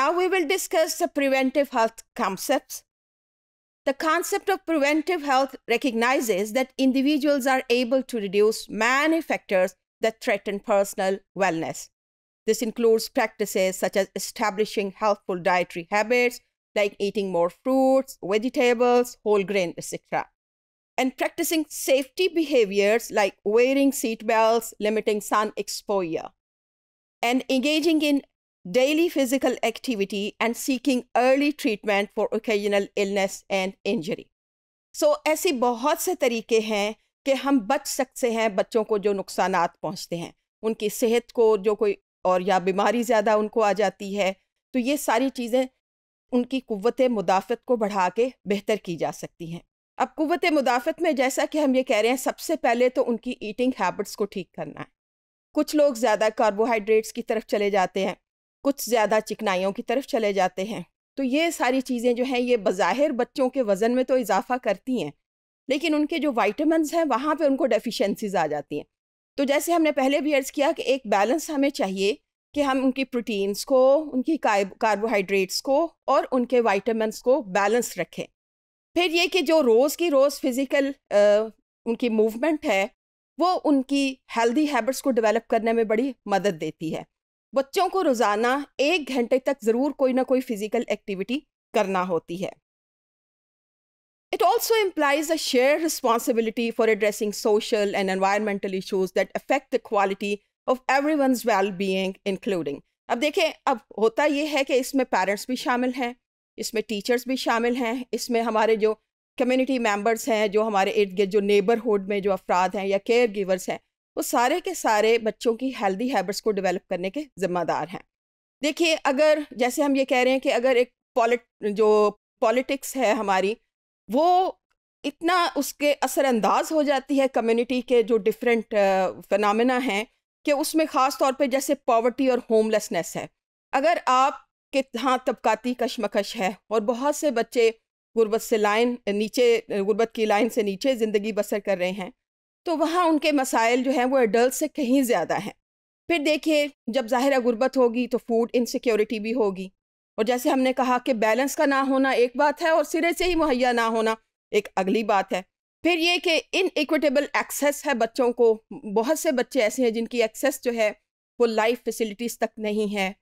Now we will discuss the preventive health concepts. The concept of preventive health recognizes that individuals are able to reduce many factors that threaten personal wellness. This includes practices such as establishing healthful dietary habits like eating more fruits, vegetables, whole grain, etc. And practicing safety behaviors like wearing seatbelts, limiting sun exposure, and engaging in daily physical activity, and seeking early treatment for occasional illness and injury. So so, ऐसे बहुत से तरीके हैं कि हम बच सकते हैं बच्चों को जो नुकसान पहुँचते हैं उनकी सेहत को जो कोई और या बीमारी ज़्यादा उनको आ जाती है तो ये सारी चीज़ें उनकी कुत मुदाफ़त को बढ़ा के बेहतर की जा सकती हैं अब कुत मुदाफ़त में जैसा कि हम ये कह रहे हैं सबसे पहले तो उनकी ईटिंग हैबिट्स को ठीक करना है कुछ लोग ज़्यादा कार्बोहाइड्रेट्स की तरफ चले जाते हैं कुछ ज़्यादा चिकनाइयों की तरफ चले जाते हैं तो ये सारी चीज़ें जो हैं ये बज़ाहिर बच्चों के वज़न में तो इजाफा करती हैं लेकिन उनके जो वाइटमिन हैं वहाँ पर उनको डेफिशेंसीज आ जाती हैं तो जैसे हमने पहले भी अर्ज़ किया कि एक बैलेंस हमें चाहिए कि हम उनकी प्रोटीन्स को उनकी कार्बोहाइड्रेट्स को और उनके वाइटमिनस को बैलेंस रखें फिर ये कि जो रोज़ की रोज़ फिज़िकल उनकी मूवमेंट है वो उनकी हेल्दी हैबिट्स को डेवलप करने में बड़ी मदद देती है बच्चों को रोजाना एक घंटे तक जरूर कोई ना कोई फिजिकल एक्टिविटी करना होती है it also employs a share responsibility for addressing social and environmental issues that affect the quality of everyone well being including अब देखें अब होता यह है कि इसमें पेरेंट्स भी शामिल हैं इसमें टीचर्स भी शामिल हैं इसमें हमारे जो कम्यूनिटी मेम्बर्स हैं जो हमारे इर्द गिर्द जो नेबरहुड में जो अफराद हैं या केयर गिवर्स हैं वो सारे के सारे बच्चों की हेल्दी हैबिट्स को डेवलप करने के ज़िम्मेदार हैं देखिए अगर जैसे हम ये कह रहे हैं कि अगर एक पॉलिट जो पॉलिटिक्स है हमारी वो इतना उसके असरअंदाज हो जाती है कम्युनिटी के जो डिफरेंट फनामिना हैं कि उसमें ख़ास तौर पे जैसे पॉवर्टी और होमलेसनेस है अगर आप के हाँ तबकाती कशमकश है और बहुत से बच्चे गुर्बत से लाइन नीचे गुर्बत की लाइन से नीचे ज़िंदगी बसर कर रहे हैं तो वहाँ उनके मसाइल जो हैं वो एडल्ट से कहीं ज़्यादा हैं फिर देखिए जब ज़ाहिर ग़ुरबत होगी तो फूड इनसिक्योरिटी भी होगी और जैसे हमने कहा कि बैलेंस का ना होना एक बात है और सिरे से ही मुहैया ना होना एक अगली बात है फिर ये कि इन इक्विटेबल एक्सेस है बच्चों को बहुत से बच्चे ऐसे हैं जिनकी एक्सेस जो है वो लाइफ फैसिलिटीज़ तक नहीं है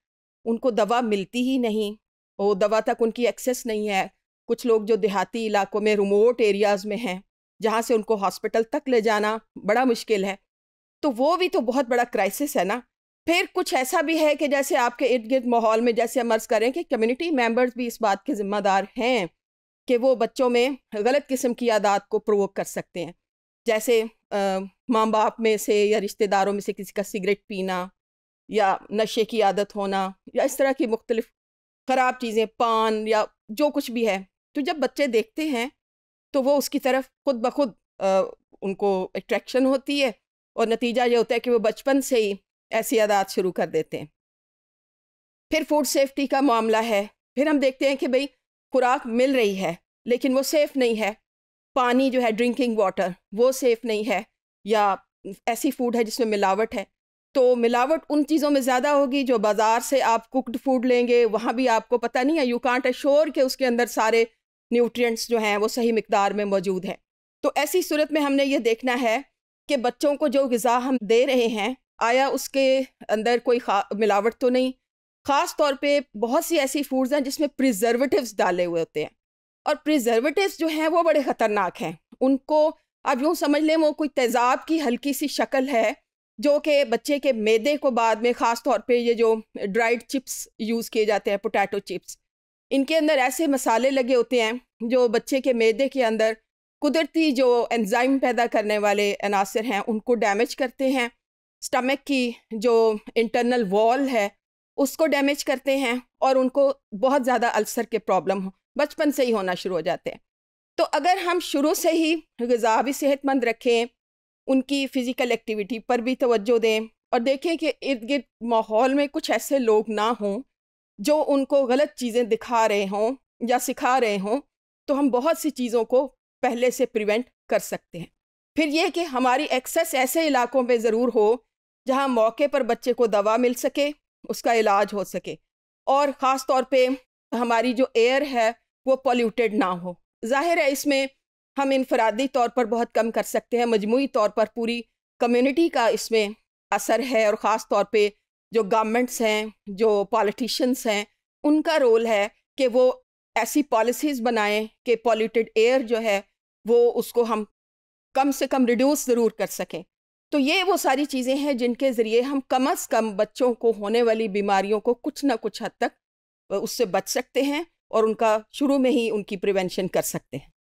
उनको दवा मिलती ही नहीं वो दवा तक उनकी एक्सेस नहीं है कुछ लोग जो देहाती इलाकों में रिमोट एरियाज़ में हैं जहाँ से उनको हॉस्पिटल तक ले जाना बड़ा मुश्किल है तो वो भी तो बहुत बड़ा क्राइसिस है ना फिर कुछ ऐसा भी है कि जैसे आपके इर्द गिर्द माहौल में जैसे हम मर्ज करें कि कम्युनिटी मेम्बर्स भी इस बात के ज़िम्मेदार हैं कि वो बच्चों में गलत किस्म की आदत को प्रोवोक कर सकते हैं जैसे माँ बाप में से या रिश्तेदारों में से किसी का सिगरेट पीना या नशे की आदत होना या इस तरह की मुख्तलिफ ख़राब चीज़ें पान या जो कुछ भी है तो जब बच्चे देखते हैं तो वो उसकी तरफ खुद ब खुद उनको अट्रैक्शन होती है और नतीजा ये होता है कि वो बचपन से ही ऐसी आदत शुरू कर देते हैं फिर फूड सेफ्टी का मामला है फिर हम देखते हैं कि भाई खुराक मिल रही है लेकिन वो सेफ़ नहीं है पानी जो है ड्रिंकिंग वाटर वो सेफ़ नहीं है या ऐसी फूड है जिसमें मिलावट है तो मिलावट उन चीज़ों में ज़्यादा होगी जो बाज़ार से आप कुकड फूड लेंगे वहाँ भी आपको पता नहीं है यू कॉन्ट अश्योर के उसके अंदर सारे न्यूट्रिएंट्स जो हैं वो सही मकदार में मौजूद हैं तो ऐसी सूरत में हमने ये देखना है कि बच्चों को जो गज़ा हम दे रहे हैं आया उसके अंदर कोई मिलावट तो नहीं ख़ास तौर पे बहुत सी ऐसी फूड्स हैं जिसमें प्रिजर्वेटिव्स डाले हुए होते हैं और प्रिजर्वेटिव्स जो हैं वो बड़े ख़तरनाक हैं उनको आप यूँ समझ लें वो कोई तेज़ाब की हल्की सी शक्ल है जो कि बच्चे के मैदे को बाद में ख़ास तौर पे ये जो ड्राइड चिप्स यूज़ किए जाते हैं पोटैटो चिप्स इनके अंदर ऐसे मसाले लगे होते हैं जो बच्चे के मैदे के अंदर कुदरती जो एंजाइम पैदा करने वाले अनासर हैं उनको डैमेज करते हैं स्टमक की जो इंटरनल वॉल है उसको डैमेज करते हैं और उनको बहुत ज़्यादा अल्सर के प्रॉब्लम बचपन से ही होना शुरू हो जाते हैं तो अगर हम शुरू से ही गज़ा भी सेहतमंद रखें उनकी फ़िज़िकल एक्टिविटी पर भी तवज्जो दें और देखें कि इर्द गिर्द माहौल में कुछ ऐसे लोग ना हों जो उनको गलत चीज़ें दिखा रहे हों या सिखा रहे हों तो हम बहुत सी चीज़ों को पहले से प्रिवेंट कर सकते हैं फिर यह कि हमारी एक्सेस ऐसे इलाकों में ज़रूर हो जहाँ मौके पर बच्चे को दवा मिल सके उसका इलाज हो सके और ख़ास तौर पे हमारी जो एयर है वो पॉल्यूटेड ना हो जाहिर है इसमें हम इनफरादी तौर पर बहुत कम कर सकते हैं मजमू तौर पर पूरी कम्यूनिटी का इसमें असर है और ख़ास तौर पर जो गवर्नमेंट्स हैं जो पॉलिटिशियंस हैं उनका रोल है कि वो ऐसी पॉलिसीज़ बनाएं कि पॉल्यूटेड एयर जो है वो उसको हम कम से कम रिड्यूस ज़रूर कर सकें तो ये वो सारी चीज़ें हैं जिनके ज़रिए हम कम अज़ कम बच्चों को होने वाली बीमारियों को कुछ ना कुछ हद तक उससे बच सकते हैं और उनका शुरू में ही उनकी प्रिवेंशन कर सकते हैं